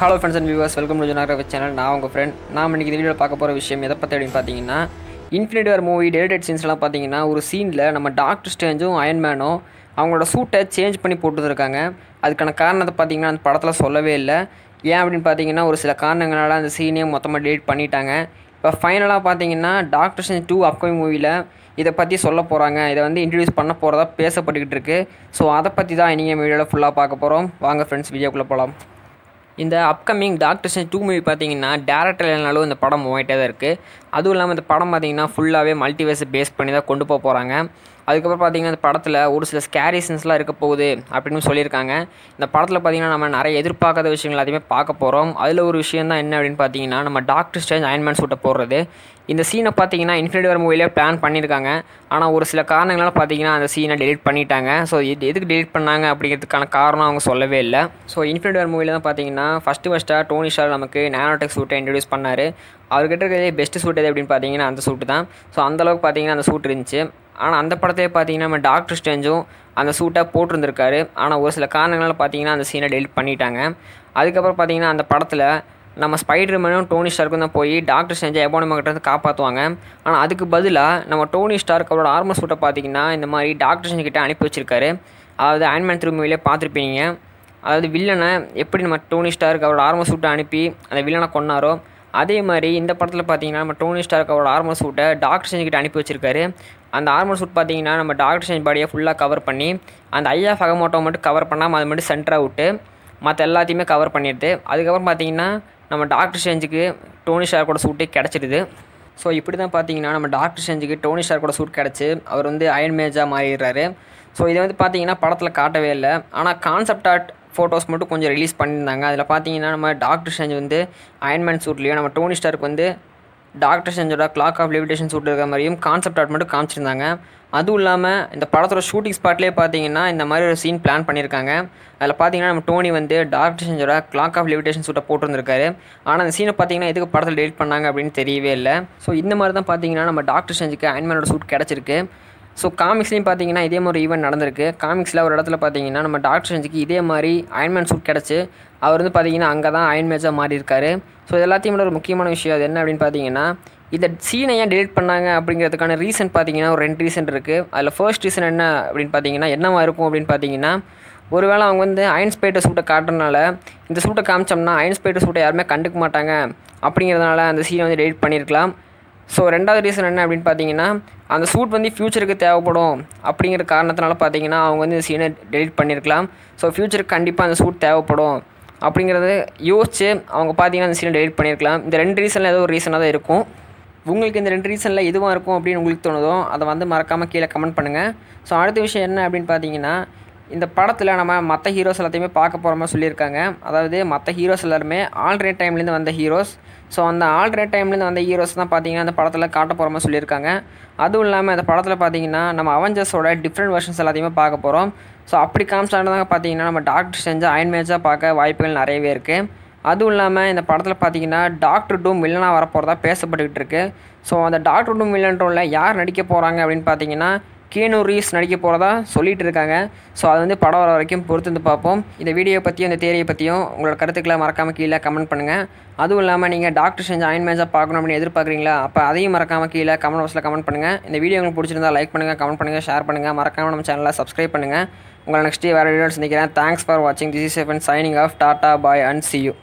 hello friends and viewers welcome to Janakiravi channel நான் உங்கள் friend நான் இன்றைக்கி இந்த வீடியோவில் பார்க்க போகிற விஷயம் எதை பற்றி அப்படின்னு பார்த்தீங்கன்னா இன்ஃபினிட் வேர் மூவி டெலிடேட் சீன்ஸ்லாம் பார்த்தீங்கன்னா ஒரு சீனில் நம்ம டாக்டர் ஸ்டேஞ்சும் அயன்மேனும் அவங்களோட சூட்டை சேஞ்ச் பண்ணி போட்டுருக்காங்க அதுக்கான காரணத்தை பார்த்தீங்கன்னா அந்த படத்தில் சொல்லவே இல்லை ஏன் அப்படின்னு பார்த்தீங்கன்னா ஒரு சில காரணங்களால் அந்த சீனே மொத்தமாக டெலிட் பண்ணிட்டாங்க இப்போ ஃபைனலாக பார்த்தீங்கன்னா டாக்டர் ஸ்டேஞ்ச் டூ அப்கமிங் மூவியில் இதை பற்றி சொல்ல போகிறாங்க இதை வந்து இன்ட்ரடியூஸ் பண்ண போகிறதா பேசப்பட்டுக்கிட்டு இருக்குது ஸோ அதை பற்றி தான் நீங்கள் வீடியோவில் ஃபுல்லாக பார்க்க போகிறோம் வாங்க ஃப்ரெண்ட்ஸ் வீடியோக்குள்ளே போகலாம் இந்த upcoming doctor strange two movie பார்த்தீங்கன்னா டேரக்டர் இல்லைனாலும் இந்த படம் மூவாயிட்டே தான் இருக்குது அதுவும் இல்லாமல் இந்த படம் பார்த்திங்கன்னா ஃபுல்லாகவே மல்டிவேர்ஸை பேஸ் பண்ணி தான் கொண்டு போக போகிறாங்க அதுக்கப்புறம் பார்த்திங்கன்னா இந்த படத்தில் ஒரு சில ஸ்கேரி சீன்ஸ்லாம் இருக்க போகுது அப்படின்னு சொல்லியிருக்காங்க இந்த படத்தில் பார்த்திங்கன்னா நம்ம நிறைய எதிர்பார்க்காத விஷயங்கள் எல்லாத்தையுமே பார்க்க போகிறோம் அதில் ஒரு விஷயம் தான் என்ன அப்படின்னு பார்த்தீங்கன்னா நம்ம டாக்டர் ஸ்ட்ரேஞ்ச் அயன்மேன் சூட்டை போடுறது இந்த சீனை பார்த்தீங்கன்னா இன்ஃபினிட்டி வர மூவிலே பிளான் பண்ணியிருக்காங்க ஆனால் ஒரு சில காரணங்களால் பார்த்தீங்கன்னா அந்த சீனை டெலிட் பண்ணிட்டாங்க ஸோ இது எதுக்கு டெலிட் பண்ணாங்க அப்படிங்கிறதுக்கான காரணம் அவங்க சொல்லவே இல்லை ஸோ இன்ஃபினிட்டி வர மூவியில் தான் பார்த்தீங்கன்னா ஃபஸ்ட்டு ஃபஸ்ட்டாக டோனி ஷார் நமக்கு நேனோடெக் சூட்டை இன்ட்ரடியூஸ் பண்ணார் அவர்கிட்ட இருக்கிற பெஸ்ட் சூட் எது அப்படின்னு பார்த்தீங்கன்னா அந்த சூட்டு தான் ஸோ அந்தளவுக்கு பார்த்தீங்கன்னா அந்த சூட் இருந்துச்சு ஆனால் அந்த படத்தையே பார்த்தீங்கன்னா நம்ம டாக்டர் ஸ்டேஞ்சும் அந்த சூட்டாக போட்டிருந்திருக்காரு ஆனால் ஒரு சில காரணங்களால் பார்த்தீங்கன்னா அந்த சீனை டெலிட் பண்ணிட்டாங்க அதுக்கப்புறம் பார்த்தீங்கன்னா அந்த படத்தில் நம்ம ஸ்பைடர்மேனும் டோனி ஸ்டார்க்கும் தான் போய் டாக்டர் செஞ்ச வந்து காப்பாற்றுவாங்க ஆனால் அதுக்கு பதிலாக நம்ம டோனி ஸ்டார்க் அவரோட ஆர்மர் சூட்டை பார்த்தீங்கன்னா இந்த மாதிரி டாக்டர் செஞ்சுக்கிட்ட அனுப்பி வச்சிருக்காரு அதாவது ஆன்மேன் திருமூவிலே மூவிலே பார்த்துருப்பீங்க அதாவது வில்லனை எப்படி நம்ம டோனி ஸ்டார்க் அவரோட ஆர்மர் சூட்டை அனுப்பி அந்த வில்லனை கொண்டாரோ அதே மாதிரி இந்த படத்தில் பார்த்தீங்கன்னா நம்ம டோனி ஸ்டார்க் அவரோட ஆர்மர் சூட்டை டாக்டர் செஞ்சுக்கிட்ட அனுப்பி வச்சிருக்காரு அந்த ஆர்மர் சூட் பார்த்தீங்கன்னா நம்ம டாக்டர் செஞ்சு பாடியை ஃபுல்லாக கவர் பண்ணி அந்த ஐயா ஃபகமோட்டோ மட்டும் கவர் பண்ணாமல் அது மட்டும் சென்டராக அவுட்டு மற்ற எல்லாத்தையுமே கவர் பண்ணிடுது அதுக்கப்புறம் பார்த்தீங்கன்னா நம்ம டாக்டர் ஸ்டேஞ்சுக்கு டோனி ஷார்க்கோட சூட்டே கிடச்சிடுது ஸோ இப்படி தான் பார்த்தீங்கன்னா நம்ம டாக்டர் ஸ்டேஞ்சுக்கு டோனி ஷார்க்கோட சூட் கிடச்சி அவர் வந்து அயன் மேஜாக மாறிடுறாரு ஸோ இதை வந்து பார்த்தீங்கன்னா படத்தில் காட்டவே இல்லை ஆனால் கான்செப்ட் ஆர்ட் ஃபோட்டோஸ் மட்டும் கொஞ்சம் ரிலீஸ் பண்ணியிருந்தாங்க அதில் பார்த்தீங்கன்னா நம்ம டாக்டர் ஸ்டேஞ்ச் வந்து அயன்மேன் சூட்லேயும் நம்ம டோனி ஸ்டார்க்கு வந்து டாக்டர் செஞ்சோட கிளாக் ஆஃப் லிமிடேஷன் சூட் இருக்கிற மாதிரியும் கான்செப்ட் ஆர்ட் மட்டும் காமிச்சிருந்தாங்க அதுவும் இல்லாமல் இந்த படத்தோட ஷூட்டிங் ஸ்பாட்லேயே பார்த்தீங்கன்னா இந்த மாதிரி ஒரு சீன் பிளான் பண்ணியிருக்காங்க அதில் பார்த்தீங்கன்னா நம்ம டோனி வந்து டாக்டர் செஞ்சோட கிளாக் ஆஃப் லிமிடேஷன் சூட்டை போட்டுருந்துருக்காரு ஆனால் அந்த சீனை பார்த்தீங்கன்னா எதுக்கு படத்தில் டெலிட் பண்ணாங்க அப்படின்னு தெரியவே இல்லை ஸோ இந்த மாதிரி தான் பார்த்தீங்கன்னா நம்ம டாக்டர் செஞ்சுக்கு அயன்மேனோட சூட் கிடச்சிருக்கு ஸோ காமிக்ஸ்லேயும் பார்த்தீங்கன்னா இதே மாதிரி ஈவெண்ட் நடந்திருக்கு காமிக்ஸில் ஒரு இடத்துல பார்த்தீங்கன்னா நம்ம டாக்டர் செஞ்சுக்கு இதே மாதிரி அயன்மேன் சூட் கிடச்சி அவர் வந்து பார்த்தீங்கன்னா அங்கே தான் அயன் மேஜாக மாறி இருக்காரு ஸோ எல்லாத்தையும் விட ஒரு முக்கியமான விஷயம் அது என்ன அப்படின்னு பார்த்தீங்கன்னா இந்த சீனை ஏன் டெலிட் பண்ணாங்க அப்படிங்கிறதுக்கான ரீசன் பார்த்தீங்கன்னா ஒரு ரெண்டு ரீசன் இருக்குது அதில் ஃபர்ஸ்ட் ரீசன் என்ன அப்படின்னு பார்த்தீங்கன்னா என்னவாக இருக்கும் அப்படின்னு பார்த்தீங்கன்னா ஒருவேளை அவங்க வந்து அயன் பேட்டை சூட்டை காட்டுறதுனால இந்த சூட்டை காமிச்சோம்னா அயன் பேட்டை சூட்டை யாருமே கண்டுக்க மாட்டாங்க அப்படிங்கிறதுனால அந்த சீனை வந்து டெலிட் பண்ணியிருக்கலாம் ஸோ ரெண்டாவது ரீசன் என்ன அப்படின்னு பார்த்தீங்கன்னா அந்த சூட் வந்து ஃப்யூச்சருக்கு தேவைப்படும் அப்படிங்கிற காரணத்தினால பார்த்தீங்கன்னா அவங்க வந்து இந்த சீனை டெலிட் பண்ணியிருக்கலாம் ஸோ ஃப்யூச்சருக்கு கண்டிப்பாக அந்த சூட் தேவைப்படும் அப்படிங்கிறது யோசிச்சு அவங்க பார்த்தீங்கன்னா அந்த சீனை டெலிட் பண்ணியிருக்கலாம் இந்த ரெண்டு ரீசனில் ஏதோ ஒரு ரீசனாக தான் இருக்கும் உங்களுக்கு இந்த ரெண்டு ரீசனில் எதுவாக இருக்கும் அப்படின்னு உங்களுக்கு தோணுதோ அதை வந்து மறக்காமல் கீழே கமெண்ட் பண்ணுங்கள் ஸோ அடுத்த விஷயம் என்ன அப்படின்னு பார்த்தீங்கன்னா இந்த படத்தில் நம்ம மற்ற ஹீரோஸ் எல்லாத்தையுமே பார்க்க போகிற மாதிரி சொல்லியிருக்காங்க அதாவது மற்ற ஹீரோஸ் எல்லாருமே ஆல்ட்ரேட் டைம்லேருந்து வந்த ஹீரோஸ் ஸோ அந்த ஆல்ட்ரேட் டைம்லேருந்து வந்த ஹீரோஸ் தான் பார்த்தீங்கன்னா அந்த படத்தில் காட்ட போகிற மாதிரி சொல்லியிருக்காங்க அதுவும் இல்லாமல் அந்த படத்தில் பார்த்தீங்கன்னா நம்ம அவஞ்சர்ஸோட டிஃப்ரெண்ட் வெர்ஷன்ஸ் எல்லாத்தையுமே பார்க்க போகிறோம் ஸோ அப்படி காமிச்சாங்க பார்த்தீங்கன்னா நம்ம டாக்டர் செஞ்ச அயன் மேட்சாக பார்க்க வாய்ப்புகள் நிறையவே இருக்குது அதுவும் இல்லாமல் இந்த படத்தில் பார்த்தீங்கன்னா டாக்டர் டூம் வில்லனாக வரப்போகிறதா பேசப்பட்டுக்கிட்டு இருக்குது ஸோ அந்த டாக்டர் டூம் வில்லன் ரோலில் யார் நடிக்க போகிறாங்க அப்படின்னு பார்த்தீங்கன்னா கீனு ரீஸ் நடிக்க போகிறதா சொல்லிகிட்டு இருக்காங்க ஸோ அது வந்து படம் வர வரைக்கும் பொறுத்து வந்து பார்ப்போம் இந்த வீடியோ பற்றியும் இந்த தேரியை பற்றியும் உங்களோட கருத்துக்களை மறக்காமல் கீழே கமெண்ட் பண்ணுங்கள் அதுவும் இல்லாமல் நீங்கள் டாக்டர் செஞ்சு அயன் மேஜாக பார்க்கணும் அப்படின்னு எதிர்பார்க்குறீங்களா அப்போ அதையும் மறக்காமல் கீழே கமெண்ட் பாக்ஸில் கமெண்ட் பண்ணுங்கள் இந்த வீடியோ உங்களுக்கு பிடிச்சிருந்தா லைக் பண்ணுங்கள் கமெண்ட் பண்ணுங்கள் ஷேர் பண்ணுங்கள் மறக்காமல் நம்ம சேனலில் சப்ஸ்கிரைப் பண்ணுங்கள் உங்களை நெக்ஸ்ட் டே வேறு வீடியோ சந்திக்கிறேன் தேங்க்ஸ் ஃபார் வாட்சிங் திஸ் இஸ் எஃபன் சைனிங் ஆஃப் டாட்டா பாய் அண்ட் சி யூ